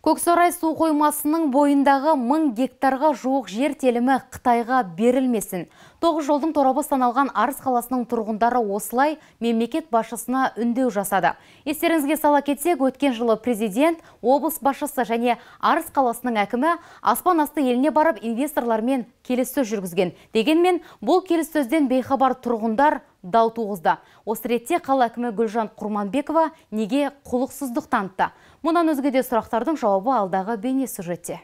Көксорай су қоймасының бойындағы мың гектарға жоқ жер телімі Қытайға берілмесін. Тоғы жолдың торабы саналған Арыс қаласының тұрғындары осылай мемлекет башысына үндеу жасады. Естеріңізге сала кетсек, өткен жылы президент, облыс башысы және Арыс қаласының әкімі аспан асты еліне барып инвесторлармен келіссөз жүргізген. Дегенмен, бұл келіссөзден бейхабар тұрғындар дау туғызды. Осы ретте қала әкімі Гүлжан Құрманбекова неге құлықсыздық танытты? Мұнан өзге де сұрақтардың жауабы алдағы бене сюжетте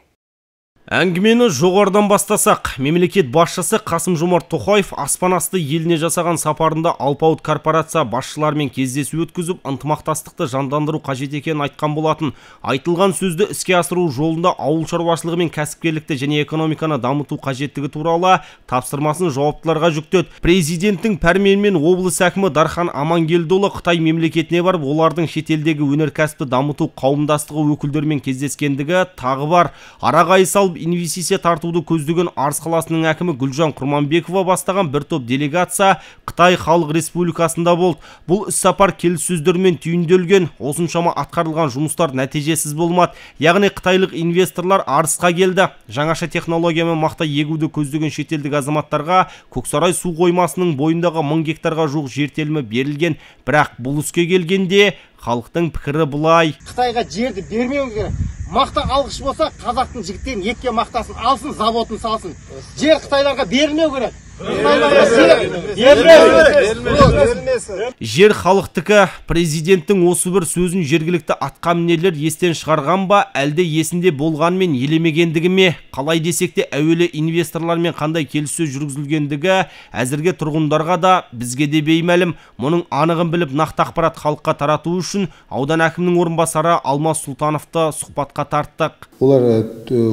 әңгімені жоғарыдан бастасақ мемлекет басшысы қасым жомарт тоқаев аспан асты еліне жасаған сапарында алпауыт корпорация басшыларымен кездесу өткізіп ынтымақтастықты жандандыру қажет екенін айтқан болатын айтылған сөзді іске асыру жолында ауыл шаруашылығы мен кәсіпкерлікті және экономиканы дамыту қажеттігі туралы тапсырмасын жауаптыларға жүктеді президенттің пәрменімен облыс әкімі дархан амангелдіұлы қытай мемлекетіне барып олардың шетелдегі өнеркәсіпті дамыту қауымдастығы өкілдерімен кездескендігі тағы бар ара салып инвестиция тартуды көздеген арыс қаласының әкімі гүлжан құрманбекова бастаған бір топ делегация қытай халық республикасында болды бұл іссапар келіссөздермен түйінделген осыншама атқарылған жұмыстар нәтижесіз болмады яғни қытайлық инвесторлар арысқа келді жаңаша технологиямен мақта егуді көздеген шетелдік азаматтарға көксарай су қоймасының бойындағы мың гектарға жуық жер телімі берілген бірақ бұл іске келгенде халықтың пікірі былай қытайға жерді бермеу керек мақта алғыш болса қазақтың жігіттерін етке мақтасын алсын заводын салсын жер қытайларға берілмеу керек жер халықтікі президенттің осы бір сөзін жергілікті атқамінерлер естен шығарған ба әлде есінде болғанмен елемегендігі ме қалай десек те әуелі инвесторлармен қандай келіссөз жүргізілгендігі әзірге тұрғындарға да бізге де беймәлім мұның анығын біліп нақты ақпарат халыққа тарату үшін аудан әкімінің орынбасары алмас сұлтановты сұхбатқа тарттық олар ол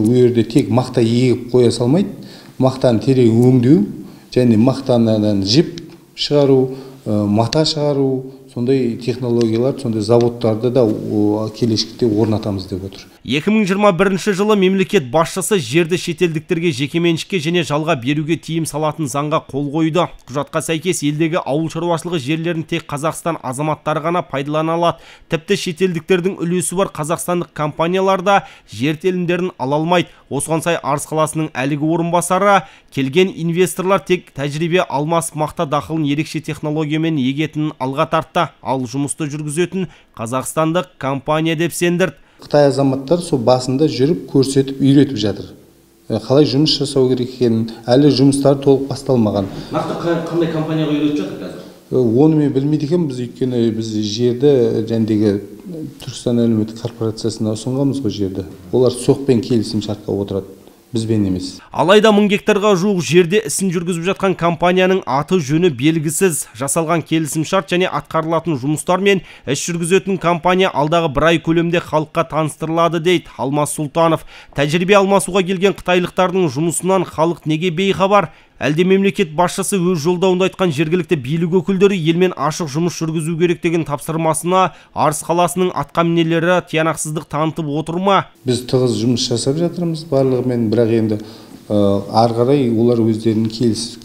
жерде тек мақта егіп қоя салмайды мақтаны терең өңдеу және мақтанадан жіп шығару мата шығару сондай технологиялар, сондай заводтарды да келешекте орнатамыз деп отыр 2021 жылы мемлекет басшысы жерді шетелдіктерге жекеменшікке және жалға беруге тиім салатын заңға қол қойды құжатқа сәйкес елдегі ауыл шаруашылығы жерлерін тек қазақстан азаматтары ғана пайдалана алады тіпті шетелдіктердің үлесі бар қазақстандық компаниялар да жер телімдерін ала алмайды осыған сай арыс қаласының әлігі орынбасары келген инвесторлар тек тәжірибе алмасып мақта дақылын ерекше технологиямен егетінін алға тартты ал жұмысты жүргізетін қазақстандық компания деп сендірді қытай азаматтары сол басында жүріп көрсетіп үйретіп жатыр қалай жұмыс жасау керек екенін әлі жұмыстары толық басталмаған нақты қандай компанияға үйретіп жатыр қазір оны мен білмейді екенмін біз өйткені біз жерді жәндегі түркістан әлеуметтік корпорациясына ұсынғанбыз ғой жерді олар соқпен шартқа отырады бізбен емес алайда мың гектарға жуық жерде ісін жүргізіп жатқан компанияның аты жөні белгісіз жасалған келісімшарт және атқарылатын жұмыстар мен іс жүргізетін компания алдағы бір ай көлемде халыққа таныстырылады дейді алмас сұлтанов тәжірибе алмасуға келген қытайлықтардың жұмысынан халық неге бейхабар әлде мемлекет басшысы өз жолдауында айтқан жергілікті билік өкілдері елмен ашық жұмыс жүргізу керек деген тапсырмасына арыс қаласының атқамінерлері тиянақсыздық танытып отыр ма біз тығыз жұмыс жасап жатырмыз барлығымен бірақ енді ары қарай олар өздерінің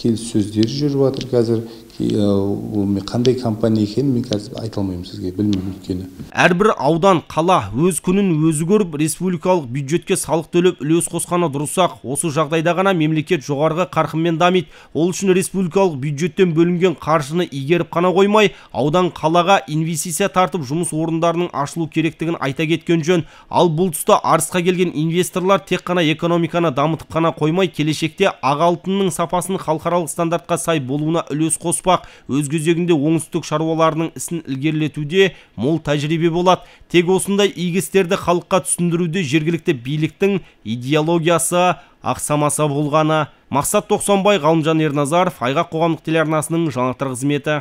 келіссөздері жүріп жатыр қазір ол мен қандай компания екенін мен қазір айта алмаймын сізге білмеймін өйткені әрбір аудан қала өз күнін өзі көріп республикалық бюджетке салық төлеп үлес қосқаны дұрыс ақ осы жағдайда ғана мемлекет жоғарғы қарқынмен дамиды ол үшін республикалық бюджеттен бөлінген қаржыны игеріп қана қоймай аудан қалаға инвестиция тартып жұмыс орындарының ашылу керектігін айта кеткен жөн ал бұл тұста арысқа келген инвесторлар тек қана экономиканы дамытып қана қоймай келешекте ақ алтынның сапасын халықаралық стандартқа сай болуына үлес қоспақ Өзгізегінде өз кезегінде оңтүстік шаруаларының ісін ілгерілетуде мол тәжірибе болады тек осындай игі істерді халыққа түсіндіруде жергілікті биліктің идеологиясы ақсамаса болғаны мақсат тоқсанбай ғалымжан ерназаров айға қоғамдық телеарнасының жаңалықтар қызметі